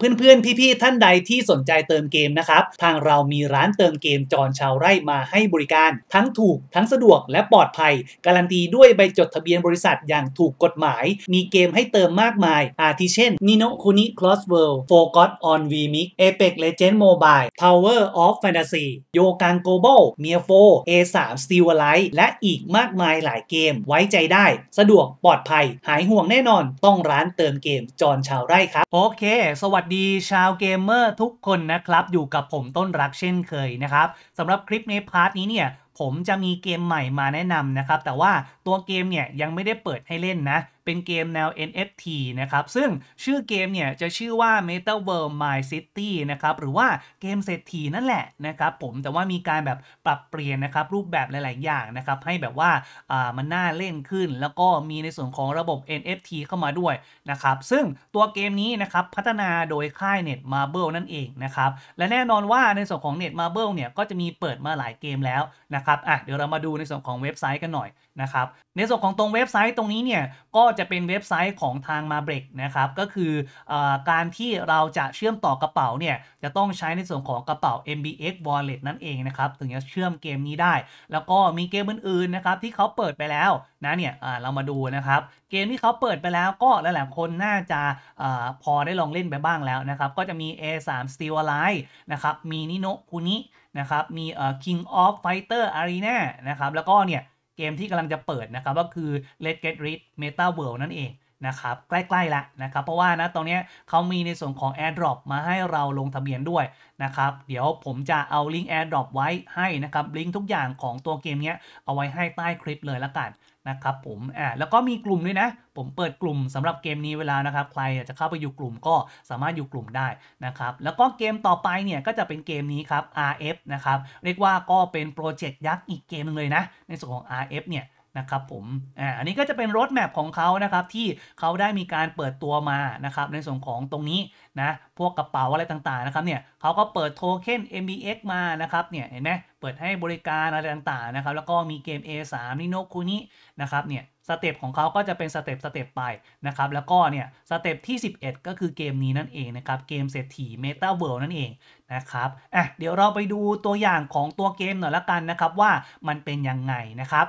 เพื่อน ๆ พี่ ๆ ท่านใดที่สนใจเติมเกมนะครับ ทางเรามีร้านเติมเกมจอนชาวไร่มาให้บริการทั้งถูกทั้งสะดวกและปลอดภัย การันตีด้วยใบจดทะเบียนบริษัทอย่างถูกกฎหมาย มีเกมให้เติมมากมาย อาทิเช่น Nino Kuni Cross World f o c u s on VMix Apex Legends Mobile Tower of Fantasy Yokan Global m i a 4 A3 Steel l i h t และอีกมากมายหลายเกมไว้ใจได้ สะดวกปลอดภัย หายห่วงแน่นอนต้องร้านเติมเกมจอนชาวไร่ครับโอเคสวัสดีดีชาวเกมเมอร์ทุกคนนะครับ อยู่กับผมต้นรักเช่นเคยนะครับสำหรับคลิปในพาร์ทนี้เนี่ย ผมจะมีเกมใหม่มาแนะนำนะครับ แต่ว่าตัวเกมเนี่ย ยังไม่ได้เปิดให้เล่นนะเป็นเกมแนว NFT นะครับ ซึ่งชื่อเกมเนี่ยจะชื่อว่า Meta World My City นะครับ หรือว่าเกมเศรษฐีนั่นแหละนะครับ ผมแต่ว่ามีการแบบปรับเปลี่ยนนะครับ รูปแบบหลาย ๆ อย่างนะครับ ให้แบบว่ามันน่าเล่นขึ้น แล้วก็มีในส่วนของระบบ NFT เข้ามาด้วยนะครับ ซึ่งตัวเกมนี้นะครับพัฒนาโดยค่าย Net Marble นั่นเองนะครับ และแน่นอนว่าในส่วนของ Net Marble เนี่ยก็จะมีเปิดมาหลายเกมแล้วนะครับอ่ะเดี๋ยวเรามาดูในส่วนของเว็บไซต์กันหน่อยนะครับในส่วนของตรงเว็บไซต์ตรงนี้เนี่ยก็จะเป็นเว็บไซต์ของทางมาเบรกนะครับก็คืออการที่เราจะเชื่อมต่อกระเป๋าเนี่ยจะต้องใช้ในส่วนของกระเป๋า MBX Wallet นั่นเองนะครับถึงจะเชื่อมเกมนี้ได้ แล้วก็มีเกมอื่นๆนะครับที่เขาเปิดไปแล้วนะเนี่ยเรามาดูนะครับเกมที่เขาเปิดไปแล้วก็หลายๆคนน่าจะอพอได้ลองเล่นไปบ้างแล้วนะครับก็จะมี A3 Steel Alive นะครับมีนิโนคุนินะครับมี King of Fighter Arena นะครับแล้วก็เนี่ยเกมที่กำลังจะเปิดนะครับก็คือ l e t Get Rich Meta World นั่นเองนะครับใกล้ๆละนะครับเพราะว่านะตอนนี้เขามีในส่วนของ AirDrop มาให้เราลงทะเบียนด้วยนะครับเดี๋ยวผมจะเอาลิงก์ AirDrop ไว้ให้นะครับลิงก์ทุกอย่างของตัวเกมนี้เอาไว้ให้ใต้คลิปเลยละกันนะครับผมอ่าแล้วก็มีกลุ่มด้วยนะ ผมเปิดกลุ่มสำหรับเกมนี้เวลานะครับใครจะเข้าไปอยู่กลุ่มก็สามารถอยู่กลุ่มได้นะครับแล้วก็เกมต่อไปเนี่ย ก็จะเป็นเกมนี้ครับ RF นะครับเรียกว่าก็เป็นโปรเจกต์ยักษ์อีกเกมนึงเลยนะในส่วนของ RF เนี่ยนะครับผม อ่า อันนี้ก็จะเป็นรถแมพของเขานะครับ ที่เขาได้มีการเปิดตัวมานะครับในส่วนของตรงนี้นะ พวกกระเป๋าอะไรต่างๆนะครับเนี่ยเขาก็เปิดโทเค็น MBX มานะครับ เนี่ย เห็นไหมเปิดให้บริการอะไรต่างๆนะครับ แล้วก็มีเกม A3 นิโนคุนินะครับ เนี่ย สเต็ปของเขาก็จะเป็นสเต็ปสเต็ปไปนะครับ แล้วก็ เนี่ย สเต็ปที่11 ก็คือเกมนี้นั่นเองนะครับ เกมเศรษฐี Meta วิลด์นั่นเองนะครับอ่ะเดี๋ยวเราไปดูตัวอย่างของตัวเกมหน่อยละกันนะครับว่ามันเป็นยังไงนะครับ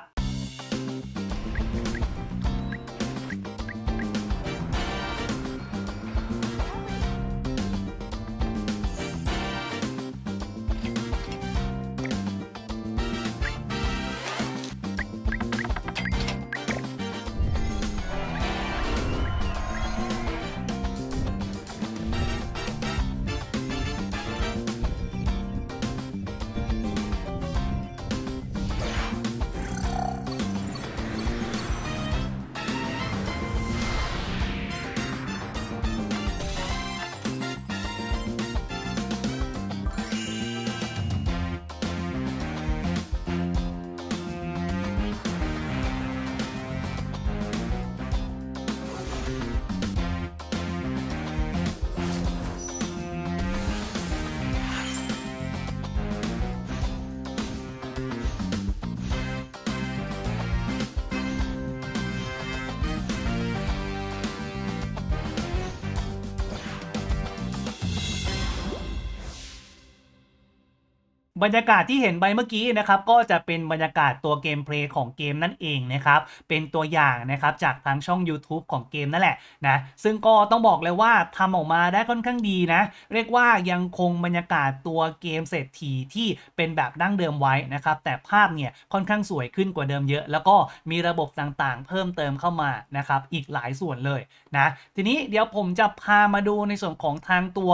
บรรยากาศที่เห็นไปเมื่อกี้นะครับก็จะเป็นบรรยากาศตัวเกมเพลย์ของเกมนั่นเองนะครับเป็นตัวอย่างนะครับ จากทางช่อง YouTube ของเกมนั่นแหละนะซึ่งก็ต้องบอกเลยว่าทำออกมาได้ค่อนข้างดีนะ เรียกว่ายังคงบรรยากาศตัวเกมเศรษฐีที่เป็นแบบดั้งเดิมไว้นะครับแต่ภาพเนี่ยค่อนข้างสวยขึ้นกว่าเดิมเยอะ แล้วก็มีระบบต่าง ๆ เพิ่มเติมเข้ามานะครับอีกหลายส่วนเลยนะทีนี้เดี๋ยวผมจะพามาดูในส่วนของทางตัว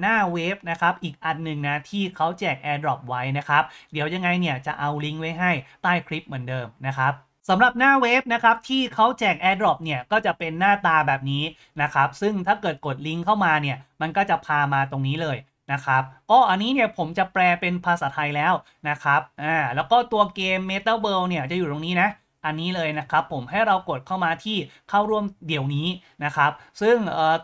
หน้าเวฟนะครับอีกอันหนึ่งนะที่เขาแจก a i r d r o drop ไว้นะครับเดี๋ยวยังไงเนี่ยจะเอาลิงก์ไว้ให้ใต้คลิปเหมือนเดิมนะครับสำหรับหน้าเว็บนะครับที่เขาแจก AirDrop เนี่ยก็จะเป็นหน้าตาแบบนี้นะครับ ซึ่งถ้าเกิดกดลิงก์เข้ามาเนี่ยมันก็จะพามาตรงนี้เลยนะครับก็อันนี้เนี่ยผมจะแปลเป็นภาษาไทยแล้วนะครับอ่าแล้วก็ตัวเกม m e t a w o r l d เนี่ยจะอยู่ตรงนี้นะอันนี้เลยนะครับผมให้เรากดเข้ามาที่เข้าร่วมเดี๋ยวนี้นะครับซึ่ง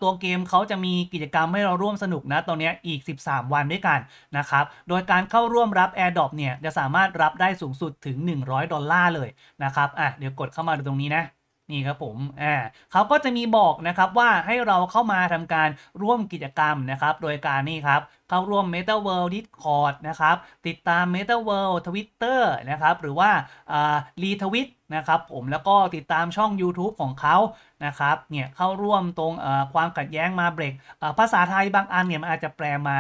ตัวเกมเขาจะมีกิจกรรม ให้เราร่วมสนุกนะตอนนี้อีก 13 วันด้วยกันนะครับโดยการเข้าร่วมรับ a i r d r o p เนี่ยจะสามารถรับได้สูงสุดถึง 100 ดอลลาร์เลยนะครับอ่ะเดี๋ยวกดเข้ามาดูตรงนี้นะนี่ครับผมอ่าเขาก็จะมีบอก นะครับ ว่าให้เราเข้ามาทำการร่วมกิจกรรม นะครับ โดยการนี่ครับ เข้าร่วม Meta World Discord นะครับ ติดตาม Meta World Twitter นะครับ หรือว่ารีทวิตนะครับผม แล้วก็ติดตามช่อง YouTube ของเขานะครับ เนี่ย เข้าร่วมตรงความ ขัดแย้งมาเบรกภาษาไทย บาง อัน เนี่ย มันอาจจะแปล มา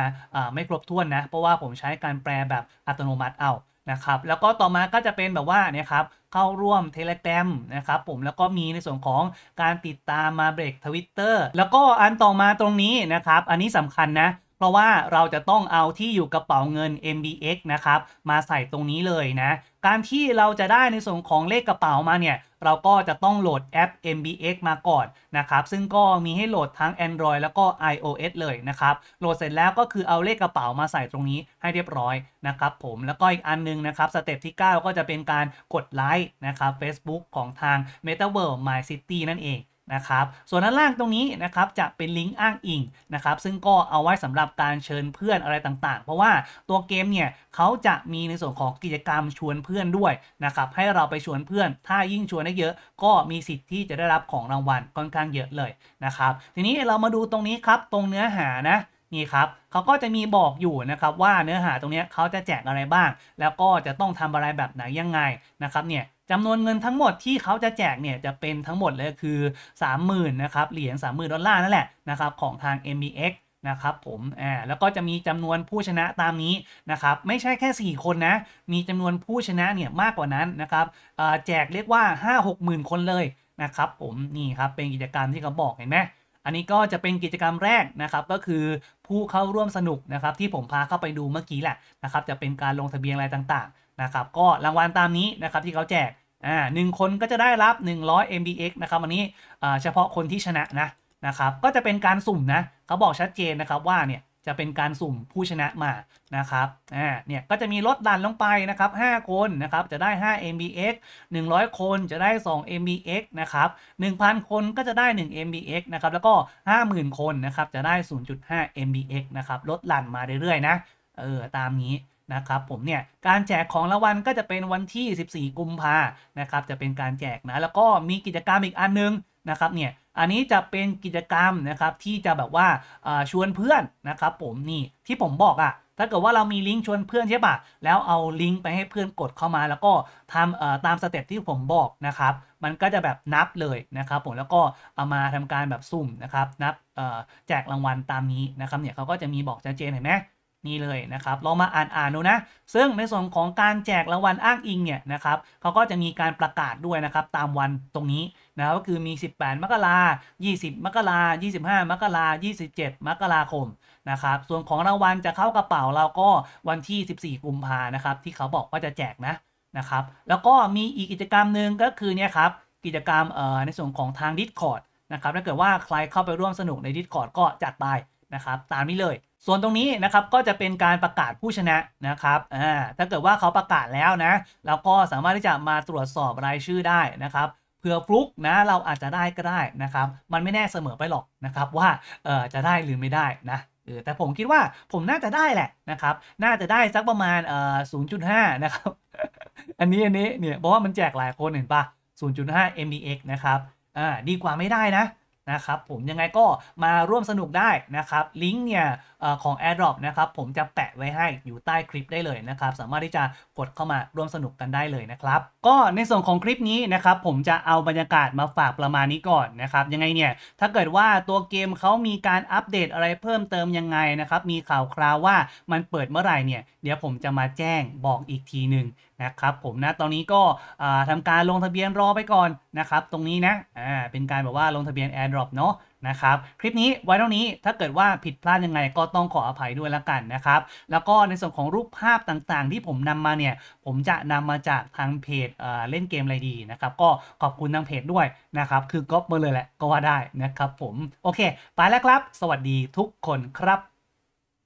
ไม่ ครบถ้วน นะ เพราะว่าผมใช้การแปล แบบอัตโนมัติเอานะครับ แล้วก็ต่อมาก็จะเป็นแบบว่าเนี่ยครับเข้าร่วม t e l e g r a m นะครับผม แล้วก็มีในส่วนของการติดตามมาเบรกทวิตเตอร์แล้วก็อันต่อมาตรงนี้นะครับ อันนี้สำคัญนะเพราะว่าเราจะต้องเอาที่อยู่กระเป๋าเงิน MBX นะครับมาใส่ตรงนี้เลยนะ การที่เราจะได้ในส่วนของเลขกระเป๋ามาเนี่ยเราก็จะต้องโหลดแอป MBX มาก่อนนะครับซึ่งก็มีให้โหลดทั้ง Android แล้วก็ iOS เลยนะครับโหลดเสร็จแล้วก็คือเอาเลขกระเป๋ามาใส่ตรงนี้ให้เรียบร้อยนะครับผมแล้วก็อีกอันนึงนะครับสเต็ปที่ 9 ก็จะเป็นการกดไลค์นะครับ Facebook ของทาง Metaverse My City นั่นเองนะครับส่วนด้านล่างตรงนี้นะครับจะเป็นลิงก์อ้างอิงนะครับซึ่งก็เอาไว้สำหรับการเชิญเพื่อนอะไรต่างๆ เพราะว่าตัวเกมเนี่ยเขาจะมีในส่วนของกิจกรรมชวนเพื่อนด้วยนะครับให้เราไปชวนเพื่อน ถ้ายิ่งชวนได้เยอะ ก็มีสิทธิ์ที่จะได้รับของรางวัลค่อนข้างเยอะเลยนะครับ ทีนี้เรามาดูตรงนี้ครับตรงเนื้อหานะนี่ครับเขาก็จะมีบอกอยู่นะครับว่าเนื้อหาตรงนี้เขาจะแจกอะไรบ้าง แล้วก็จะต้องทำอะไรแบบไหนยังไงนะครับ เนี่ยจำนวนเงินทั้งหมดที่เขาจะแจกเนี่ยจะเป็นทั้งหมดเลยคือ 30,000นะครับเหรียญ30,000ดอลลาร์นั่นแหละนะครับของทาง MEX นะครับผมอ่าแล้วก็จะมีจำนวนผู้ชนะตามนี้นะครับไม่ใช่แค่ 4 คนนะมีจำนวนผู้ชนะเนี่ยมากกว่านั้นนะครับแจกเรียกว่า5 6 0 0 0คนเลยนะครับผมนี่ครับเป็นกิจกรรมที่เขาบอกเห็นไหมอันนี้ก็จะเป็นกิจกรรมแรกนะครับก็คือผู้เข้าร่วมสนุกนะครับที่ผมพาเข้าไปดูเมื่อกี้แหละนะครับจะเป็นการลงทะเบียนอะไรต่างนะครับก็รางวัลตามนี้นะครับที่เขาแจกอ่าหนึ่งคนก็จะได้รับ 100 MBX นะครับวันนี้เฉพาะคนที่ชนะนะนะครับก็จะเป็นการสุ่มนะเขาบอกชัดเจนนะครับว่าเนี่ยจะเป็นการสุ่มผู้ชนะมานะครับอ่าเนี่ยก็จะมีลดดันลงไปนะครับ5คนนะครับจะได้ 5 MBX 100 คนจะได้ 2 MBX นะครับ1,000 คนก็จะได้ 1 MBX นะครับแล้วก็ 50,000 คนนะครับจะได้ 0.5 MBX นะครับลดหลั่นมาเรื่อย ๆ นะเออตามนี้นะครับผมเนี่ยการแจกของรางวัลก็จะเป็นวันที่ 14 กุมภานะครับจะเป็นการแจกนะแล้วก็มีกิจกรรมอีกอันนึงนะครับเนี่ยอันนี้จะเป็นกิจกรรมนะครับที่จะแบบว่าชวนเพื่อนนะครับ ผมนี่ที่ผมบอกอะ่ะถ้าเกิดว่าเรามีลิงก์ชวนเพื่อนใช่ปะแล้วเอาลิงก์ไปให้เพื่อนกดเข้ามา แล้วก็ทำตามสเต็ปที่ผมบอกนะครับมันก็จะแบบนับเลยนะครับผมแล้วก็เอามาทำการแบบสุ่มนะครับนับแจกรางวัลตามนี้นะครับเนี่ยเขาก็จะมีบอกชัดเจนเห็นไหมนี่เลยนะครับลองมาอ่านอ่านดูนะ ซึ่งในส่วนของการแจกรางวัลอ้างอิงเนี่ยนะครับเขาก็จะมีการประกาศด้วยนะครับ ตามวันตรงนี้นะครับก็คือมี 18 มกรา20 มกรา25 มกรา27 มกราคมนะครับส่วนของรางวัลจะเข้ากระเป๋าเราก็วันที่ 14 กุมภานะครับที่เขาบอกว่าจะแจกนะนะครับแล้วก็มีอีกกิจกรรมหนึ่งก็คือเนี่ยครับกิจกรรมในส่วนของทาง Discord นะครับถ้าเกิดว่าใครเข้าไปร่วมสนุกใน Discord ก็จัดไปนะครับตามนี้เลย ส่วนตรงนี้นะครับก็จะเป็นการประกาศผู้ชนะนะครับอ่าถ้าเกิดว่าเขาประกาศแล้วนะเราก็สามารถที่จะมาตรวจสอบรายชื่อได้นะครับเผื่อฟลุกนะเราอาจจะได้ก็ได้นะครับ มันไม่แน่เสมอไปหรอกนะครับว่าเออจะได้หรือไม่ได้นะเออแต่ผมคิดว่าผมน่าจะได้แหละนะครับ น่าจะได้สักประมาณเอ่อศูนย์จุดห้านะครับอันนี้อันนี้เนี่ยเพราะว่ามันแจกหลายคนเห็นปะศูนย์จุดห้า mdx นะครับอ่าดีกว่าไม่ได้นะนะครับผมยังไงก็มาร่วมสนุกได้นะครับ ลิงก์เนี่ยของ AirDrop นะครับผมจะแปะไว้ให้อยู่ใต้คลิปได้เลยนะครับสามารถที่จะกดเข้ามาร่วมสนุกกันได้เลยนะครับก็ในส่วนของคลิปนี้นะครับผมจะเอาบรรยากาศมาฝากประมาณนี้ก่อนนะครับยังไงเนี่ยถ้าเกิดว่าตัวเกมเขามีการอัปเดตอะไรเพิ่มเติมยังไงนะครับมีข่าวคราวว่ามันเปิดเมื่อไหร่เนี่ยเดี๋ยวผมจะมาแจ้งบอกอีกทีหนึ่งนะครับผมนะตอนนี้ก็ทำการลงทะเบียนรอไปก่อนนะครับ ตรงนี้นะอ่าเป็นการแบบว่าลงทะเบียน AirDrop เนาะนะครับคลิปนี้ไว้เท่านี้ถ้าเกิดว่าผิดพลาดยังไงก็ต้องขออภัยด้วยละกันนะครับ แล้วก็ในส่วนของรูปภาพต่างๆ ที่ผมนำมาเนี่ยผมจะนำมาจากทางเพจเเล่นเกมอะไรดีนะครับก็ขอบคุณทางเพจด้วยนะครับคือก๊อปมาเลยแหละก็ว่าได้นะครับ ผมโอเคไปแล้วครับ สวัสดีทุกคนครับ